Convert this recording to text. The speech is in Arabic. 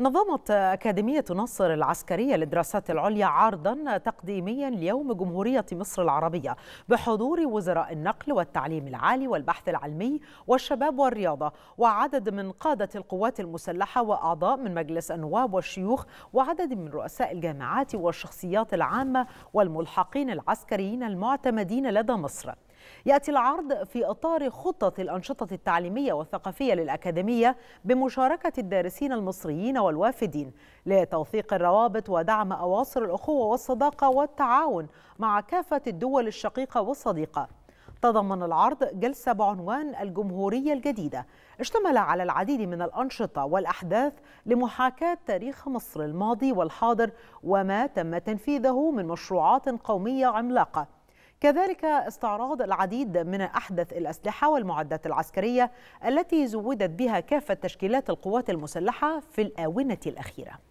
نظمت أكاديمية نصر العسكرية للدراسات العليا عرضا تقديميا ليوم جمهورية مصر العربية بحضور وزراء النقل والتعليم العالي والبحث العلمي والشباب والرياضة وعدد من قادة القوات المسلحة وأعضاء من مجلس النواب والشيوخ وعدد من رؤساء الجامعات والشخصيات العامة والملحقين العسكريين المعتمدين لدى مصر يأتي العرض في إطار خطة الأنشطة التعليمية والثقافية للأكاديمية بمشاركة الدارسين المصريين والوافدين لتوثيق الروابط ودعم أواصر الأخوة والصداقة والتعاون مع كافة الدول الشقيقة والصديقة تضمن العرض جلسة بعنوان الجمهورية الجديدة اشتمل على العديد من الأنشطة والأحداث لمحاكاة تاريخ مصر الماضي والحاضر وما تم تنفيذه من مشروعات قومية عملاقة كذلك استعراض العديد من أحدث الأسلحة والمعدات العسكرية التي زودت بها كافة تشكيلات القوات المسلحة في الآونة الأخيرة